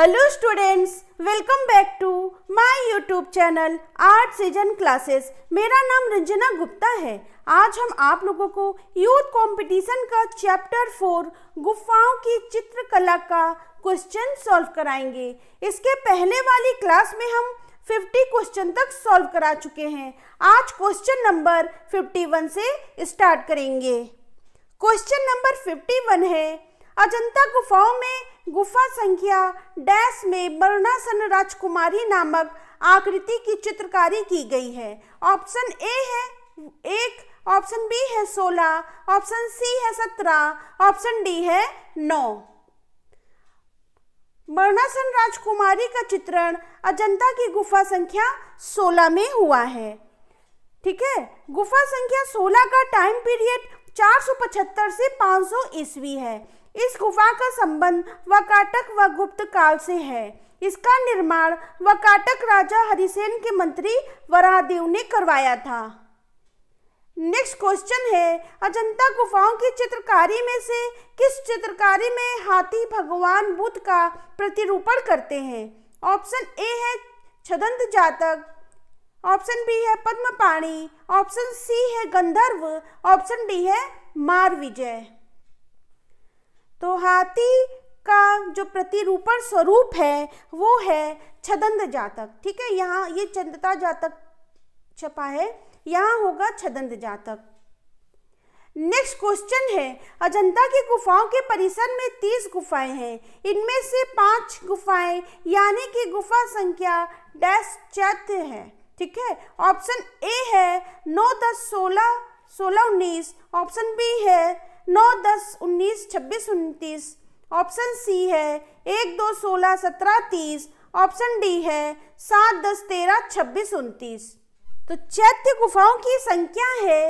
Hello students welcome back to my YouTube channel art season classes मेरा नाम रंजना गुप्ता है आज हम आप लोगों को यूथ कंपटीशन का चैप्टर फोर गुफाओं की चित्रकला का क्वेश्चन सॉल्व कराएंगे इसके पहले वाली क्लास में हम 50 क्वेश्चन तक सॉल्व करा चुके हैं आज क्वेश्चन नंबर 51 से स्टार्ट करेंगे क्वेश्चन नंबर 51 है अजंता गुफाओं में गुफा संख्या डैश में वर्णासन राजकुमारी नामक आकृति की चित्रकारी की गई है ऑप्शन ए है एक ऑप्शन बी है सोलह ऑप्शन सी है सत्रह ऑप्शन डी है नौ वर्णासन राजकुमारी का चित्रण अजंता की गुफा संख्या सोलह में हुआ है ठीक है गुफा संख्या सोलह का टाइम पीरियड पचहत्तर से पाँच सौ ईस्वी है इस गुफा का संबंध वकाटक व गुप्त काल से है इसका निर्माण वकाटक राजा हरिसेन के मंत्री वराहदेव ने करवाया था नेक्स्ट क्वेश्चन है अजंता गुफाओं की चित्रकारी में से किस चित्रकारी में हाथी भगवान बुद्ध का प्रतिरूपण करते हैं ऑप्शन ए है छदंत जातक ऑप्शन बी है पद्म पाणी ऑप्शन सी है गंधर्व ऑप्शन डी है मार विजय तो हाथी का जो प्रतिरूपण स्वरूप है वो है छदंद जातक ठीक है यहाँ ये चंदता जातक छपा है यहाँ होगा छदंद जातक नेक्स्ट क्वेश्चन है अजंता की गुफाओं के परिसर में तीस गुफाएं हैं इनमें से पांच गुफाएं यानी कि गुफा संख्या डैश चैत्य है ठीक है ऑप्शन ए है नौ दस सोलह सोलह उन्नीस ऑप्शन बी है नौ दस उन्नीस छब्बीस उनतीस ऑप्शन सी है एक दो सोलह सत्रह तीस ऑप्शन डी है सात दस तेरह छब्बीस उनतीस तो चैत्य गुफाओं की संख्या है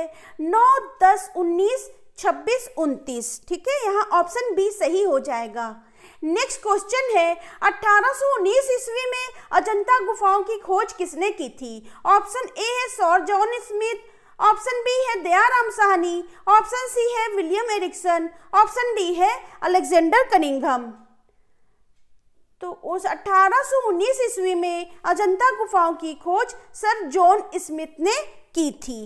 नौ दस उन्नीस छब्बीस उनतीस ठीक है यहाँ ऑप्शन बी सही हो जाएगा नेक्स्ट क्वेश्चन है 1819 ईस्वी में अजंता गुफाओं की खोज किसने की थी ऑप्शन ए है सौर जॉन स्मिथ ऑप्शन बी है दयाराम साहनी ऑप्शन सी है विलियम एरिक्सन ऑप्शन डी है अलेक्जेंडर कनिंगम तो उस 1819 ईस्वी में अजंता गुफाओं की खोज सर जॉन स्मिथ ने की थी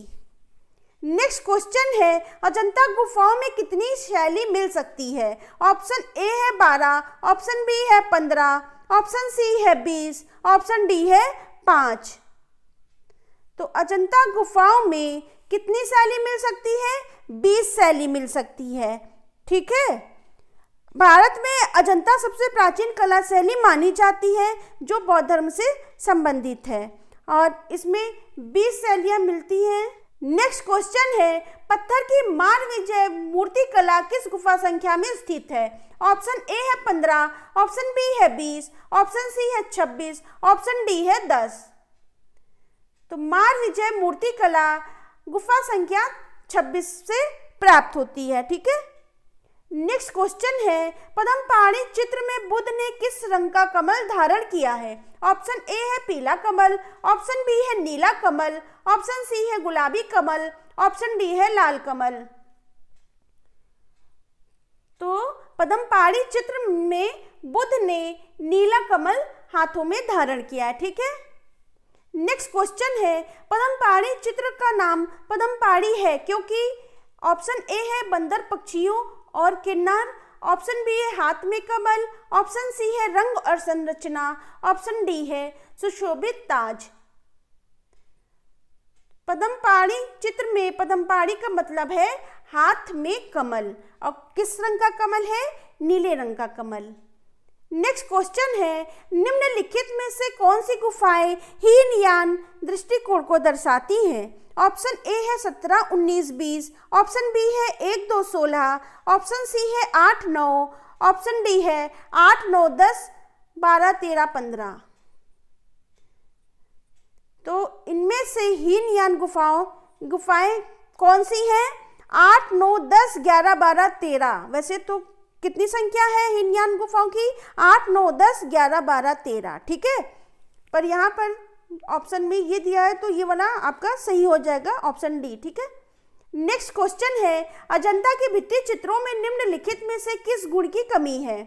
नेक्स्ट क्वेश्चन है अजंता गुफाओं में कितनी शैली मिल सकती है ऑप्शन ए है 12, ऑप्शन बी है 15, ऑप्शन सी है 20, ऑप्शन डी है 5. तो अजंता गुफाओं में कितनी सैली मिल सकती है बीस सैली मिल सकती है ठीक है भारत में अजंता सबसे प्राचीन कला शैली मानी जाती है जो बौद्ध धर्म से संबंधित है और इसमें बीस शैलियाँ मिलती हैं नेक्स्ट क्वेश्चन है पत्थर की मान विजय मूर्ति कला किस गुफा संख्या में स्थित है ऑप्शन ए है पंद्रह ऑप्शन बी है बीस ऑप्शन सी है छब्बीस ऑप्शन डी है दस तो मार विजय मूर्ति कला गुफा संख्या 26 से प्राप्त होती है ठीक है नेक्स्ट क्वेश्चन है पदम पाणी चित्र में बुद्ध ने किस रंग का कमल धारण किया है ऑप्शन ए है पीला कमल ऑप्शन बी है नीला कमल ऑप्शन सी है गुलाबी कमल ऑप्शन डी है लाल कमल तो पदम पाणी चित्र में बुद्ध ने नीला कमल हाथों में धारण किया है ठीक है नेक्स्ट क्वेश्चन है पदमपाड़ी चित्र का नाम पदमपाड़ी है क्योंकि ऑप्शन ए है बंदर पक्षियों और किन्नर ऑप्शन बी है हाथ में कमल ऑप्शन सी है रंग और संरचना ऑप्शन डी है सुशोभित ताज पदमपाड़ी चित्र में पदमपाड़ी का मतलब है हाथ में कमल और किस रंग का कमल है नीले रंग का कमल नेक्स्ट क्वेश्चन है निम्नलिखित में से कौन सी गुफाएं हीन यान दृष्टिकोण को दर्शाती हैं ऑप्शन ए है सत्रह उन्नीस बीस ऑप्शन बी है एक दो सोलह ऑप्शन सी है आठ नौ ऑप्शन डी है आठ नौ दस बारह तेरह पंद्रह तो इनमें से हीन यान गुफाओं गुफाएं कौन सी हैं आठ नौ दस ग्यारह बारह तेरह वैसे तो कितनी संख्या है हिनयान गुफाओं की आठ नौ दस ग्यारह बारह तेरह ठीक है पर यहाँ पर ऑप्शन में ये दिया है तो ये वाला आपका सही हो जाएगा ऑप्शन डी ठीक है नेक्स्ट क्वेश्चन है अजंता के भित्ति चित्रों में निम्नलिखित में से किस गुण की कमी है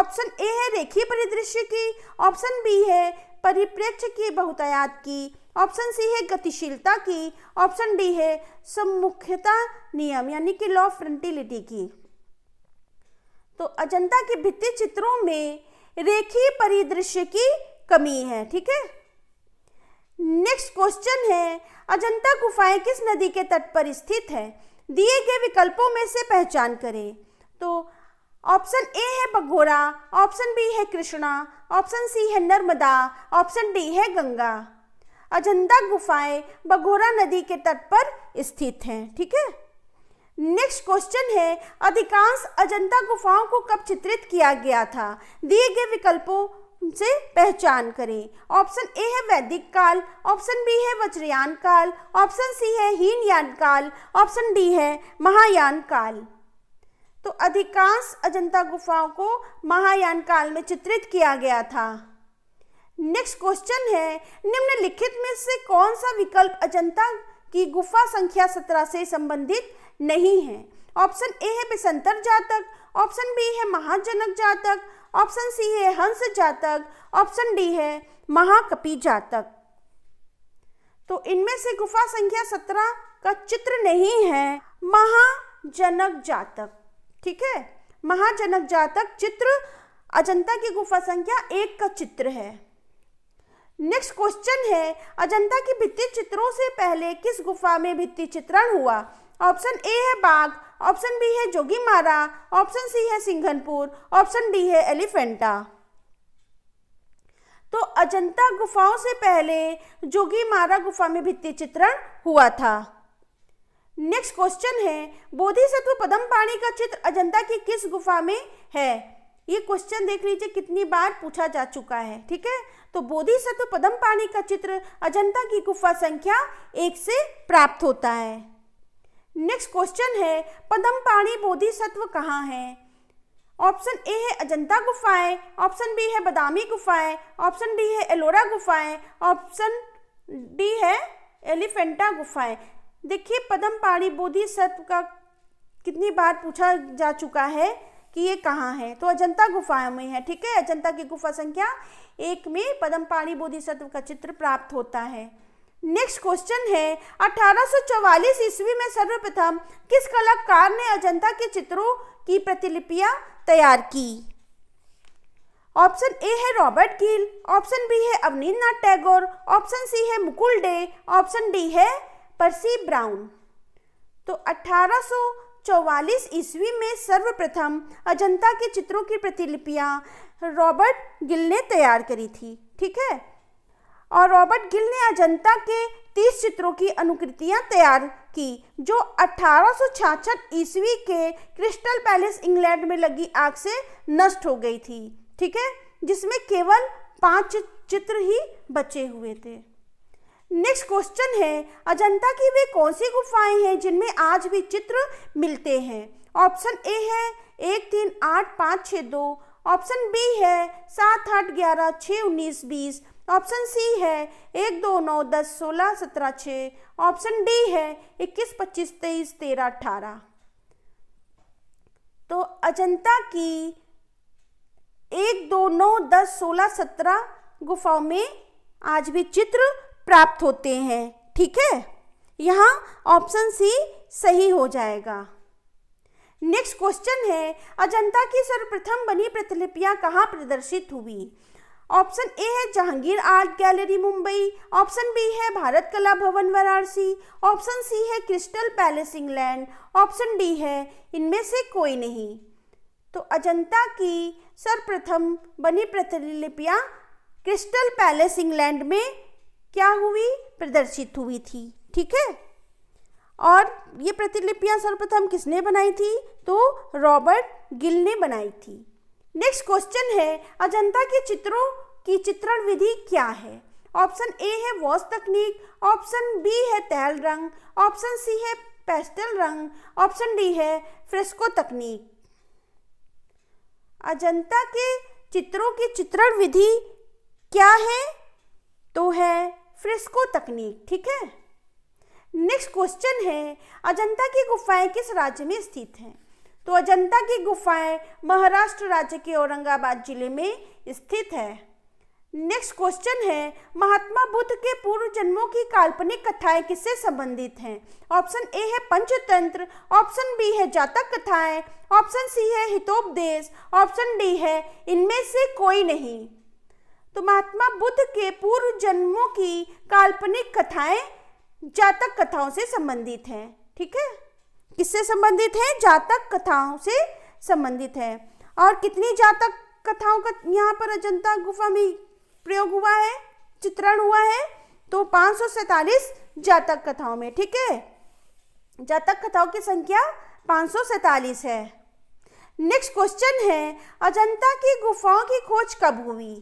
ऑप्शन ए है रेखीय परिदृश्य की ऑप्शन बी है परिप्रेक्ष्य की बहुतायात की ऑप्शन सी है गतिशीलता की ऑप्शन डी है सम्मुखता नियम यानी कि लॉ ऑफ फ्रंटिलिटी की तो अजंता के भित्ति चित्रों में रेखी परिदृश्य की कमी है ठीक है नेक्स्ट क्वेश्चन है अजंता गुफाएं किस नदी के तट पर स्थित है दिए गए विकल्पों में से पहचान करें तो ऑप्शन ए है बघोरा ऑप्शन बी है कृष्णा ऑप्शन सी है नर्मदा ऑप्शन डी है गंगा अजंता गुफाएं बघोरा नदी के तट पर स्थित हैं ठीक है नेक्स्ट क्वेश्चन है अधिकांश अजंता गुफाओं को कब चित्रित किया गया था दिए गए विकल्पों से पहचान करें ऑप्शन ए है वैदिक काल ऑप्शन बी है वज्रयान काल ऑप्शन सी है हीनयान काल ऑप्शन डी है महायान काल तो अधिकांश अजंता गुफाओं को महायान काल में चित्रित किया गया था नेक्स्ट क्वेश्चन है निम्नलिखित में से कौन सा विकल्प अजंता की गुफा संख्या सत्रह से संबंधित नहीं है ऑप्शन ए है बिसंतर जातक ऑप्शन बी है महाजनक जातक ऑप्शन सी है हंस जातक ऑप्शन डी है महाकपि जातक तो इनमें से गुफा संख्या सत्रह का चित्र नहीं है महाजनक जातक ठीक है महाजनक जातक चित्र अजंता की गुफा संख्या एक का चित्र है नेक्स्ट क्वेश्चन है अजंता की भित्ति चित्रों से पहले किस गुफा में भित्ति चित्रण हुआ ऑप्शन ए है बाघ ऑप्शन बी है जोगीमारा ऑप्शन सी है सिंघनपुर ऑप्शन डी है एलिफेंटा तो अजंता गुफाओं से पहले जोगीमारा गुफा में भित्ति चित्रण हुआ था नेक्स्ट क्वेश्चन है बोधिसत्व पदम पाणी का चित्र अजंता की किस गुफा में है ये क्वेश्चन देख लीजिए कितनी बार पूछा जा चुका है ठीक है तो बोधिसत्व पदम पाणी का चित्र अजंता की गुफा संख्या एक से प्राप्त होता है नेक्स्ट क्वेश्चन है पदम पाणी बोधि सत्व कहाँ हैं ऑप्शन ए है अजंता गुफाएं ऑप्शन बी है बदामी गुफाएं ऑप्शन डी है एलोरा गुफाएं ऑप्शन डी है एलिफेंटा गुफाएं देखिए पदम पाणी बोधि सत्व का कितनी बार पूछा जा चुका है कि ये कहाँ है तो अजंता गुफाओं में है ठीक है अजंता की गुफा संख्या एक में पदम पाणी बोधिसत्व का चित्र प्राप्त होता है नेक्स्ट क्वेश्चन है 1844 ईस्वी में सर्वप्रथम किस कलाकार ने अजंता के चित्रों की प्रतिलिपियां तैयार की ऑप्शन ए है रॉबर्ट गिल ऑप्शन बी है अवनीन्द्रनाथ टैगोर ऑप्शन सी है मुकुल डे ऑप्शन डी है परसी ब्राउन तो 1844 ईस्वी में सर्वप्रथम अजंता के चित्रों की प्रतिलिपियां रॉबर्ट गिल ने तैयार करी थी ठीक है और रॉबर्ट गिल ने अजंता के तीस चित्रों की अनुकृतियां तैयार की जो अठारह ईस्वी के क्रिस्टल पैलेस इंग्लैंड में लगी आग से नष्ट हो गई थी ठीक है जिसमें केवल पांच चित्र ही बचे हुए थे नेक्स्ट क्वेश्चन है अजंता की वे कौन सी गुफाएं हैं जिनमें आज भी चित्र मिलते हैं ऑप्शन ए है एक तीन आठ पाँच छः दो ऑप्शन बी है सात आठ ग्यारह छः उन्नीस बीस ऑप्शन सी है एक दो नौ दस सोलह सत्रह छः ऑप्शन डी है इक्कीस पच्चीस तेईस तेरह अठारह तो अजंता की एक दो नौ दस सोलह सत्रह गुफाओं में आज भी चित्र प्राप्त होते हैं ठीक है यहाँ ऑप्शन सी सही हो जाएगा नेक्स्ट क्वेश्चन है अजंता की सर्वप्रथम बनी प्रतिलिपियाँ कहाँ प्रदर्शित हुई ऑप्शन ए है Jahangir art gallery Mumbai option B है भारत कला भवन वाराणसी ऑप्शन सी है Crystal Palace England option D है इनमें से कोई नहीं तो अजंता की सर्वप्रथम बनी प्रतिलिपियाँ क्रिस्टल पैलेस इंग्लैंड में क्या हुई प्रदर्शित हुई थी ठीक है और ये प्रतिलिपियाँ सर्वप्रथम किसने बनाई थी तो रॉबर्ट गिल ने बनाई थी नेक्स्ट क्वेश्चन है अजंता के चित्रों की चित्रण विधि क्या है ऑप्शन ए है वॉश तकनीक ऑप्शन बी है तैल रंग ऑप्शन सी है पेस्टल रंग ऑप्शन डी है फ्रेस्को तकनीक अजंता के चित्रों की चित्रण विधि क्या है तो है फ्रेस्को तकनीक ठीक है नेक्स्ट क्वेश्चन है अजंता की गुफाएं किस राज्य में स्थित हैं तो अजंता की गुफाएं महाराष्ट्र राज्य के औरंगाबाद जिले में स्थित है नेक्स्ट क्वेश्चन है महात्मा बुद्ध के पूर्व जन्मों की काल्पनिक कथाएं किससे संबंधित हैं ऑप्शन ए है पंचतंत्र ऑप्शन बी है जातक कथाएं ऑप्शन सी है हितोपदेश ऑप्शन डी है इनमें से कोई नहीं तो महात्मा बुद्ध के पूर्व जन्मों की काल्पनिक कथाएं जातक कथाओं से संबंधित हैं ठीक है किससे संबंधित है जातक कथाओं से संबंधित है और कितनी जातक कथाओं का यहाँ पर अजंता गुफा में प्रयोग हुआ है चित्रण हुआ है तो पाँच जातक कथाओं में ठीक है जातक कथाओं की संख्या पाँच है नेक्स्ट क्वेश्चन है अजंता की गुफाओं की खोज कब हुई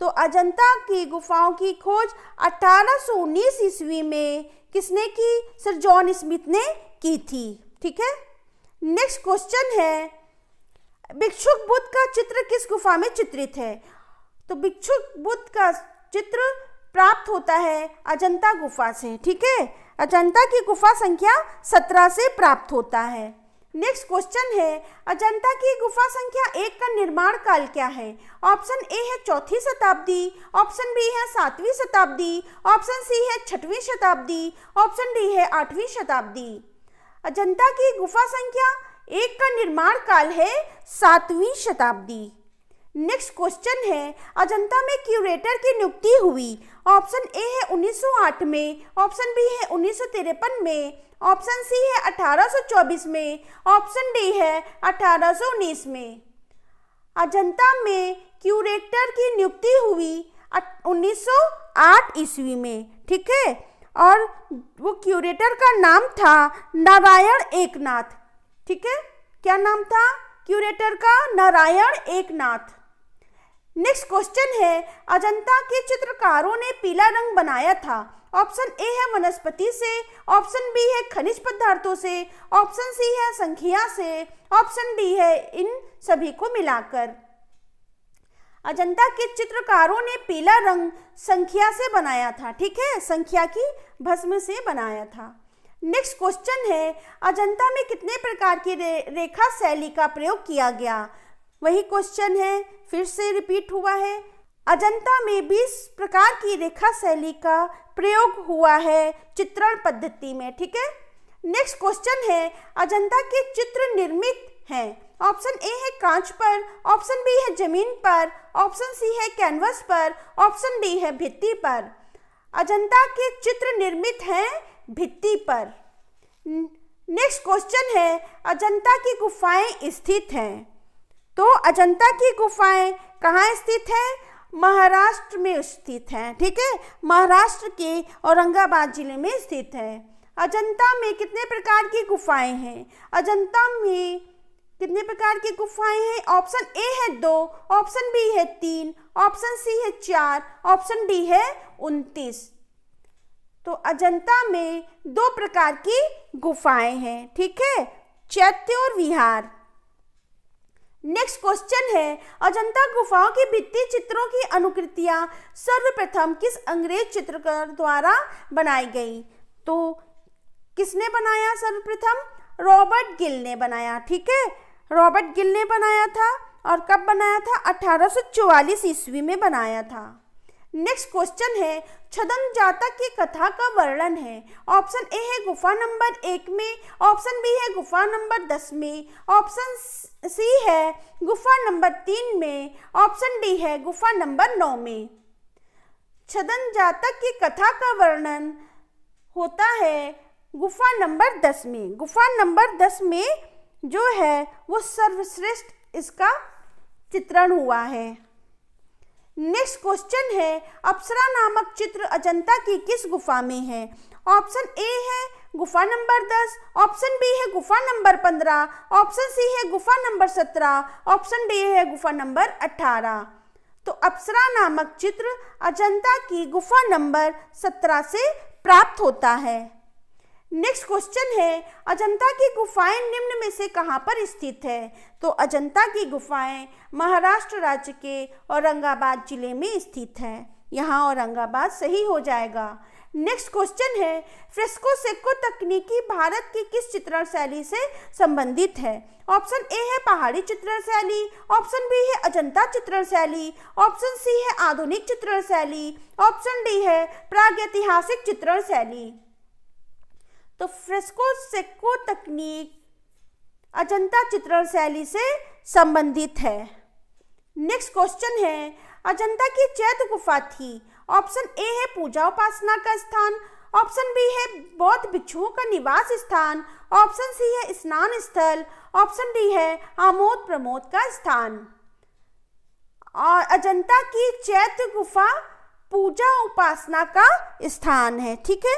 तो अजंता की गुफाओं की खोज 1819 ईस्वी में किसने की सर जॉन स्मिथ ने की थी ठीक है नेक्स्ट क्वेश्चन है भिक्षुक बुद्ध का चित्र किस गुफा में चित्रित है तो भिक्षुक बुद्ध का चित्र प्राप्त होता है अजंता गुफा से ठीक है अजंता की गुफा संख्या सत्रह से प्राप्त होता है नेक्स्ट क्वेश्चन है अजंता की गुफा संख्या एक का निर्माण काल क्या है ऑप्शन ए है चौथी शताब्दी ऑप्शन बी है सातवीं शताब्दी ऑप्शन सी है छठवीं शताब्दी ऑप्शन डी है आठवीं शताब्दी अजंता की गुफा संख्या एक का निर्माण काल है सातवीं शताब्दी नेक्स्ट क्वेश्चन है अजंता में क्यूरेटर की नियुक्ति हुई ऑप्शन ए है 1908 में ऑप्शन बी है उन्नीस में ऑप्शन सी है 1824 में ऑप्शन डी है 1819 में अजंता में क्यूरेटर की नियुक्ति हुई 1908 ईस्वी में ठीक है और वो क्यूरेटर का नाम था नारायण एकनाथ ठीक है क्या नाम था क्यूरेटर का नारायण एकनाथ नेक्स्ट क्वेश्चन है अजंता के चित्रकारों ने पीला रंग बनाया था ऑप्शन ए है वनस्पति से ऑप्शन बी है खनिज पदार्थों से ऑप्शन सी है संख्या से ऑप्शन डी है इन सभी को मिलाकर अजंता के चित्रकारों ने पीला रंग संख्या से बनाया था ठीक है संख्या की भस्म से बनाया था नेक्स्ट क्वेश्चन है अजंता में कितने प्रकार की रे, रेखा शैली का प्रयोग किया गया वही क्वेश्चन है फिर से रिपीट हुआ है अजंता में 20 प्रकार की रेखा शैली का प्रयोग हुआ है चित्रण पद्धति में ठीक है नेक्स्ट क्वेश्चन है अजंता के चित्र निर्मित हैं ऑप्शन ए है कांच पर ऑप्शन बी है जमीन पर ऑप्शन सी है कैनवस पर ऑप्शन डी है भित्ति पर अजंता के चित्र निर्मित हैं भित्ति पर नेक्स्ट क्वेश्चन है अजंता की गुफाएं स्थित हैं तो अजंता की गुफाएं कहाँ स्थित हैं महाराष्ट्र में स्थित हैं ठीक है महाराष्ट्र के औरंगाबाद जिले में स्थित है अजंता में कितने प्रकार की गुफाएं हैं अजंता में कितने प्रकार की गुफाएं हैं ऑप्शन ए है दो ऑप्शन बी है तीन ऑप्शन सी है चार ऑप्शन डी है उनतीस तो अजंता में दो प्रकार की गुफाएं हैं ठीक है चैत्य और विहार नेक्स्ट क्वेश्चन है अजंता गुफाओं की भित्ति चित्रों की अनुकृतियां सर्वप्रथम किस अंग्रेज चित्रकार द्वारा बनाई गई तो किसने बनाया सर्वप्रथम रॉबर्ट गिल ने बनाया ठीक है रॉबर्ट गिल ने बनाया था और कब बनाया था 1844 ईस्वी में बनाया था नेक्स्ट क्वेश्चन है छदम जातक की कथा का वर्णन है ऑप्शन ए है गुफा नंबर एक में ऑप्शन बी है गुफा नंबर दस में ऑप्शन सी है गुफा नंबर तीन में ऑप्शन डी है गुफा नंबर नौ में छदन जातक की कथा का वर्णन होता है गुफा नंबर दस में गुफा नंबर दस में जो है वो सर्वश्रेष्ठ इसका चित्रण हुआ है नेक्स्ट क्वेश्चन है अप्सरा नामक चित्र अजंता की किस गुफा में है ऑप्शन ए है गुफा नंबर दस ऑप्शन बी है गुफा नंबर पंद्रह ऑप्शन सी है गुफा नंबर सत्रह ऑप्शन डी है गुफा नंबर अठारह तो अप्सरा नामक चित्र अजंता की गुफा नंबर सत्रह से प्राप्त होता है नेक्स्ट क्वेश्चन है अजंता की गुफाएं निम्न में से कहाँ पर स्थित है तो अजंता की गुफाएं महाराष्ट्र राज्य के औरंगाबाद जिले में स्थित है यहाँ औरंगाबाद सही हो जाएगा नेक्स्ट क्वेश्चन है फ्रेस्को सेको तकनीकी भारत की किस चित्रण शैली से संबंधित है ऑप्शन ए है पहाड़ी चित्रण शैली ऑप्शन बी है अजंता चित्रण शैली ऑप्शन सी है आधुनिक चित्रण शैली ऑप्शन डी है प्रागैतिहासिक चित्रण शैली तो फ्रेस्को सेको तकनीक अजंता चित्रण शैली से संबंधित है नेक्स्ट क्वेश्चन है अजंता की चैत गुफा थी ऑप्शन ए है पूजा उपासना का स्थान ऑप्शन बी है बौद्ध भिक्षुओं का निवास स्थान ऑप्शन सी है स्नान स्थल ऑप्शन डी है आमोद प्रमोद का स्थान और अजंता की चैत्य गुफा पूजा उपासना का स्थान है ठीक है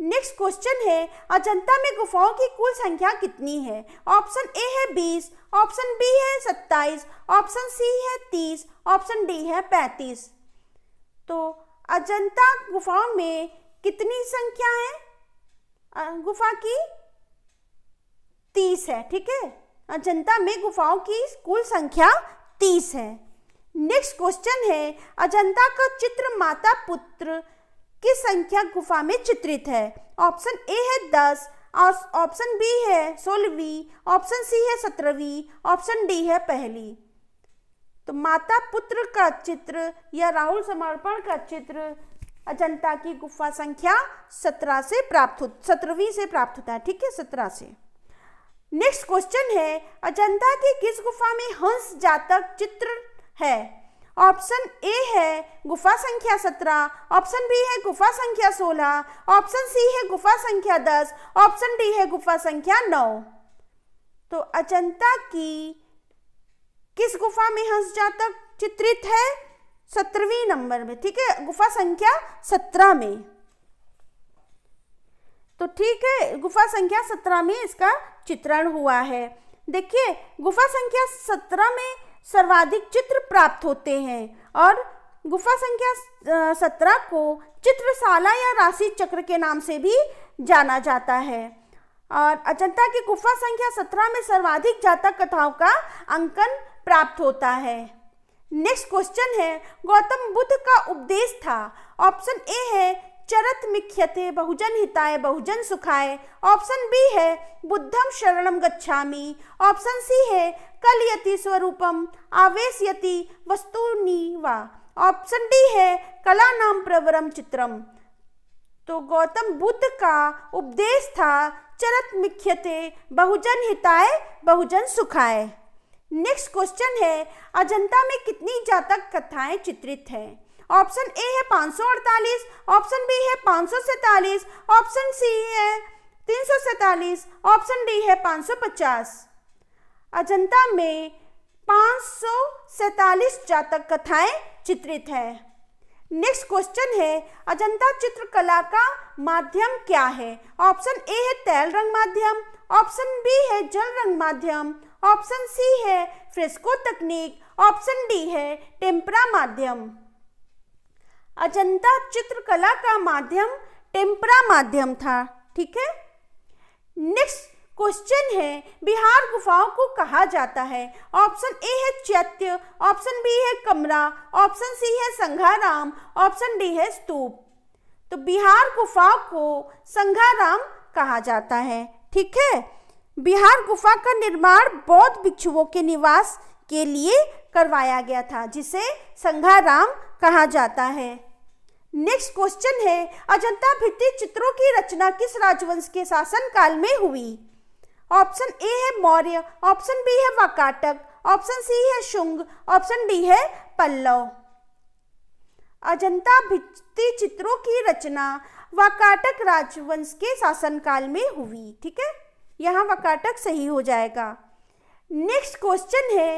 नेक्स्ट क्वेश्चन है अजंता में गुफाओं की कुल संख्या कितनी है ऑप्शन ए है बीस ऑप्शन बी है सत्ताईस ऑप्शन सी है तीस ऑप्शन डी है पैंतीस तो अजंता गुफाओं में कितनी संख्या है गुफा की तीस है ठीक है अजंता में गुफाओं की कुल संख्या तीस है नेक्स्ट क्वेश्चन है अजंता का चित्र माता पुत्र किस संख्या गुफा में चित्रित है ऑप्शन ए है दस और ऑप्शन बी है सोलहवीं ऑप्शन सी है सत्रहवीं ऑप्शन डी है पहली तो माता पुत्र का चित्र या राहुल समर्पण का चित्र अजंता की गुफा संख्या सत्रह से प्राप्त हो सत्रहवीं से प्राप्त होता है ठीक है सत्रह से नेक्स्ट क्वेश्चन है अजंता की किस गुफा में हंस जातक चित्र है ऑप्शन ए है गुफा संख्या सत्रह ऑप्शन बी है गुफा संख्या सोलह ऑप्शन सी है गुफा संख्या दस ऑप्शन डी है गुफा संख्या नौ तो अजंता की किस गुफा में हंस जातक चित्रित है सत्रहवीं नंबर में ठीक है गुफा संख्या सत्रह में तो ठीक है गुफा संख्या सत्रह में इसका चित्रण हुआ है देखिए गुफा संख्या सत्रह में सर्वाधिक चित्र प्राप्त होते हैं और गुफा संख्या सत्रह को चित्रशाला या राशि चक्र के नाम से भी जाना जाता है और अजंता की गुफा संख्या सत्रह में सर्वाधिक जातक कथाओं का अंकन प्राप्त होता है नेक्स्ट क्वेश्चन है गौतम बुद्ध का उपदेश था ऑप्शन ए है चरत मिख्यते बहुजन हिताय बहुजन सुखाय ऑप्शन बी है बुद्धम शरणम गच्छामि ऑप्शन सी है कलयति स्वरूपम आवेशयति वस्तुनि वा ऑप्शन डी है कला नाम प्रवरम चित्रम तो गौतम बुद्ध का उपदेश था चरत मिख्यते बहुजन हिताय बहुजन सुखाय नेक्स्ट क्वेश्चन है अजंता में कितनी जातक कथाएं चित्रित हैं ऑप्शन ए है अड़तालीस ऑप्शन बी है 547, ऑप्शन सी है 347, ऑप्शन डी है पचास अजंता में सैतालीस जातक कथाएं चित्रित है नेक्स्ट क्वेश्चन है अजंता चित्रकला का माध्यम क्या है ऑप्शन ए है तैल रंग माध्यम ऑप्शन बी है जल रंग माध्यम ऑप्शन सी है फ्रेस्को तकनीक ऑप्शन डी है टेम्परा माध्यम अजंता चित्रकला का माध्यम टेम्परा माध्यम था ठीक है नेक्स्ट क्वेश्चन है बिहार गुफाओं को कहा जाता है ऑप्शन ए है चैत्य ऑप्शन बी है कमरा ऑप्शन सी है संघाराम ऑप्शन डी है स्तूप तो बिहार गुफाओं को संघाराम कहा जाता है ठीक है बिहार गुफा का निर्माण बौद्ध भिक्षुओं के निवास के लिए करवाया गया था जिसे संघाराम कहा जाता है नेक्स्ट क्वेश्चन है अजंता भित्ति चित्रों की रचना किस राजवंश के शासन काल में हुई ऑप्शन ए है मौर्य ऑप्शन बी है वाकाटक ऑप्शन सी है शुंग ऑप्शन डी है पल्लव अजंता भित्ति चित्रों की रचना वाकाटक राजवंश के शासनकाल में हुई ठीक है यहाँ वाकाटक सही हो जाएगा नेक्स्ट क्वेश्चन है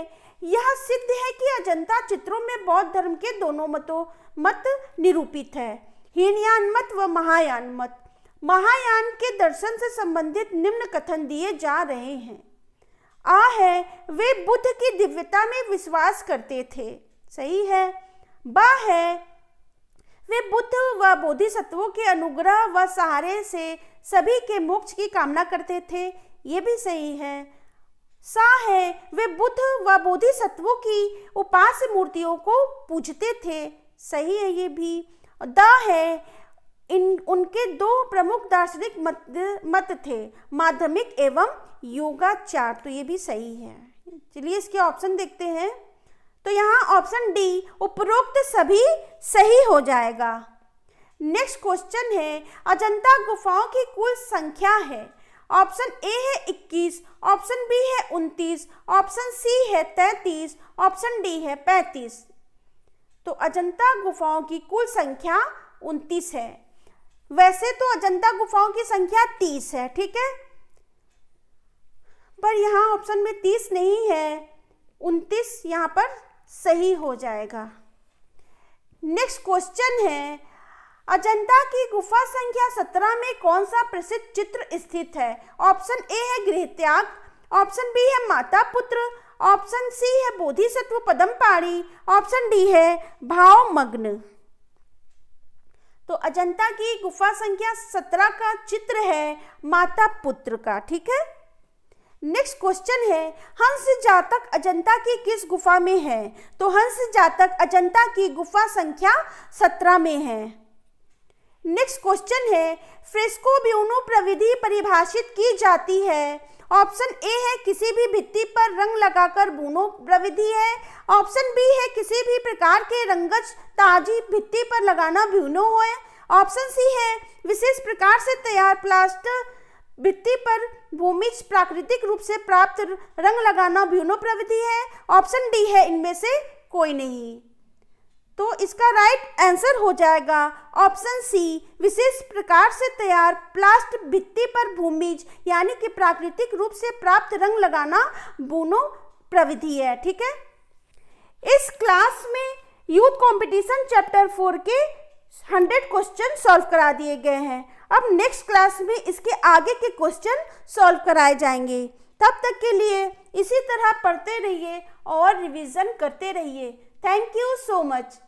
यह सिद्ध है कि अजंता चित्रों में बौद्ध धर्म के दोनों मतों मत निरूपित है हीनयान मत व महायान मत महायान के दर्शन से संबंधित निम्न कथन दिए जा रहे हैं आ है वे बुद्ध की दिव्यता में विश्वास करते थे सही है बा है वे बुद्ध व बोधिसत्वों के अनुग्रह व सहारे से सभी के मोक्ष की कामना करते थे ये भी सही है सा है वे बुद्ध व बोधि सत्वों की उपास्य मूर्तियों को पूजते थे सही है ये भी द है इन उनके दो प्रमुख दार्शनिक मत मत थे माध्यमिक एवं योगाचार तो ये भी सही है चलिए इसके ऑप्शन देखते हैं तो यहाँ ऑप्शन डी उपरोक्त सभी सही हो जाएगा नेक्स्ट क्वेश्चन है अजंता गुफाओं की कुल संख्या है ऑप्शन ए है 21, ऑप्शन बी है 29, ऑप्शन सी है 33, ऑप्शन डी है 35। तो अजंता गुफाओं की कुल संख्या 29 है वैसे तो अजंता गुफाओं की संख्या 30 है ठीक है पर यहाँ ऑप्शन में 30 नहीं है 29 यहाँ पर सही हो जाएगा नेक्स्ट क्वेश्चन है अजंता की गुफा संख्या सत्रह में कौन सा प्रसिद्ध चित्र स्थित है ऑप्शन ए है गृह त्याग ऑप्शन बी है माता पुत्र ऑप्शन सी है बोधिसत्व पदम पाड़ी ऑप्शन डी है भाव मग्न तो अजंता की गुफा संख्या सत्रह का चित्र है माता पुत्र का ठीक है नेक्स्ट क्वेश्चन है हंस जातक अजंता की किस गुफा में है तो हंस जातक अजंता की गुफा संख्या सत्रह में है नेक्स्ट क्वेश्चन है फ्रेस्को ब्यूनो प्रविधि परिभाषित की जाती है ऑप्शन ए है किसी भी भित्ति पर रंग लगाकर बूनो प्रविधि है ऑप्शन बी है किसी भी प्रकार के रंगज ताजी भित्ति पर लगाना ब्यूनो है ऑप्शन सी है विशेष प्रकार से तैयार प्लास्टर भित्ति पर भूमि प्राकृतिक रूप से प्राप्त रंग लगाना ब्यूनो प्रविधि है ऑप्शन डी है इनमें से कोई नहीं तो इसका राइट आंसर हो जाएगा ऑप्शन सी विशेष प्रकार से तैयार प्लास्ट भित्ति पर भूमिज यानी कि प्राकृतिक रूप से प्राप्त रंग लगाना बुनो प्रविधि है ठीक है इस क्लास में यूथ कंपटीशन चैप्टर फोर के हंड्रेड क्वेश्चन सॉल्व करा दिए गए हैं अब नेक्स्ट क्लास में इसके आगे के क्वेश्चन सॉल्व कराए जाएंगे तब तक के लिए इसी तरह पढ़ते रहिए और रिवीजन करते रहिए थैंक यू सो मच